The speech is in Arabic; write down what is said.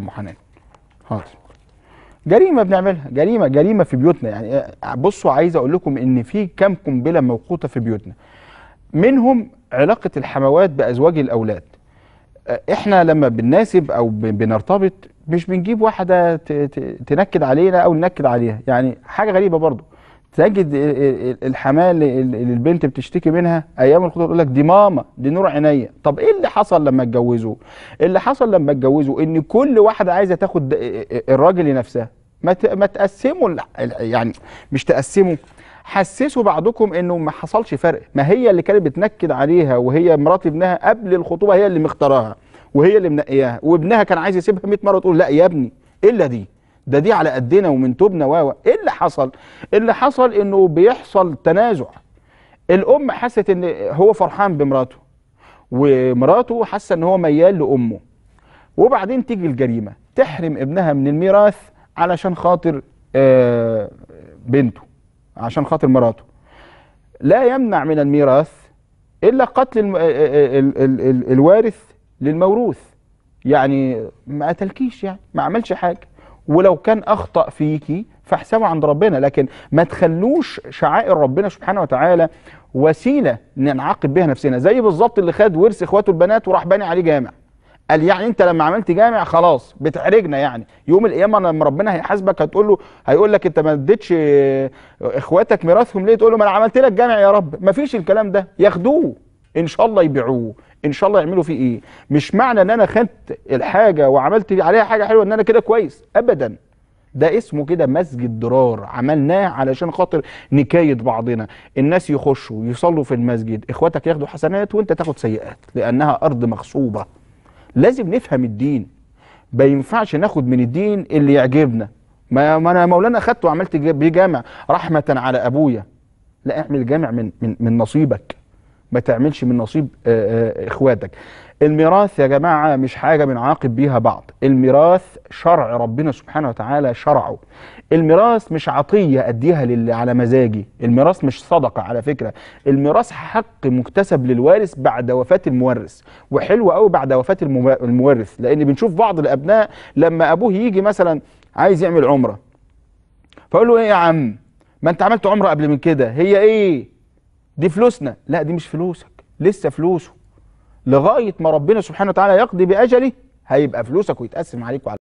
ام حنان حاضر جريمه بنعملها جريمه جريمه في بيوتنا يعني آه، بصوا عايز اقول لكم ان في كم قنبله موقوته في بيوتنا منهم علاقه الحموات بازواج الاولاد آه، احنا لما بنناسب او بنرتبط مش بنجيب واحده تنكد علينا او ننكد عليها يعني حاجه غريبه برضه تجد الحمال اللي البنت بتشتكي منها ايام الخطوبه تقول لك دي ماما دي نور عينيا طب ايه اللي حصل لما اتجوزوا اللي حصل لما اتجوزوا ان كل واحده عايزه تاخد الراجل لنفسها ما تقسموا يعني مش تقسموا حسسوا بعضكم انه ما حصلش فرق ما هي اللي كانت بتنكد عليها وهي مرات ابنها قبل الخطوبه هي اللي مختاراها وهي اللي منقياها وابنها كان عايز يسيبها 100 مره وتقول لا يا ابني الا دي ده دي على قدنا ومن توبنا و ايه اللي حصل إيه اللي حصل انه بيحصل تنازع الام حست ان هو فرحان بمراته ومراته حاسه ان هو ميال لامه وبعدين تيجي الجريمه تحرم ابنها من الميراث علشان خاطر آه، بنته عشان خاطر مراته لا يمنع من الميراث الا قتل آه، آه، الوارث للموروث يعني ما قتلكيش يعني ما عملش حاجه ولو كان أخطأ فيكي فاحسبه عند ربنا لكن ما تخلوش شعائر ربنا سبحانه وتعالى وسيلة نعاقب بها نفسنا زي بالظبط اللي خد ورث إخواته البنات وراح باني عليه جامع قال يعني انت لما عملت جامع خلاص بتحرجنا يعني يوم القيامه لما ربنا هيحاسبك هتقول له هيقول لك انت ما اديتش اخواتك ميراثهم ليه تقول له ما انا عملت لك جامع يا رب ما فيش الكلام ده ياخدوه ان شاء الله يبيعوه ان شاء الله يعملوا فيه ايه مش معنى ان انا خدت الحاجه وعملت عليها حاجه حلوه ان انا كده كويس ابدا ده اسمه كده مسجد ضرار عملناه علشان خاطر نكايه بعضنا الناس يخشوا يصلوا في المسجد اخواتك ياخدوا حسنات وانت تاخد سيئات لانها ارض مغصوبه لازم نفهم الدين ما ينفعش ناخد من الدين اللي يعجبنا ما, انا مولانا خدته وعملت بيه جامع رحمه على ابويا لا اعمل جامع من من من نصيبك ما تعملش من نصيب آه، آه، اخواتك الميراث يا جماعة مش حاجة بنعاقب بيها بعض الميراث شرع ربنا سبحانه وتعالى شرعه الميراث مش عطية أديها للي على مزاجي الميراث مش صدقة على فكرة الميراث حق مكتسب للوارث بعد وفاة المورث وحلو قوي بعد وفاة المورث لأن بنشوف بعض الأبناء لما أبوه يجي مثلا عايز يعمل عمرة فأقول له إيه يا عم ما أنت عملت عمرة قبل من كده هي إيه دي فلوسنا لا دي مش فلوسك لسه فلوسه لغايه ما ربنا سبحانه وتعالى يقضي باجله هيبقى فلوسك ويتقسم عليك وعلى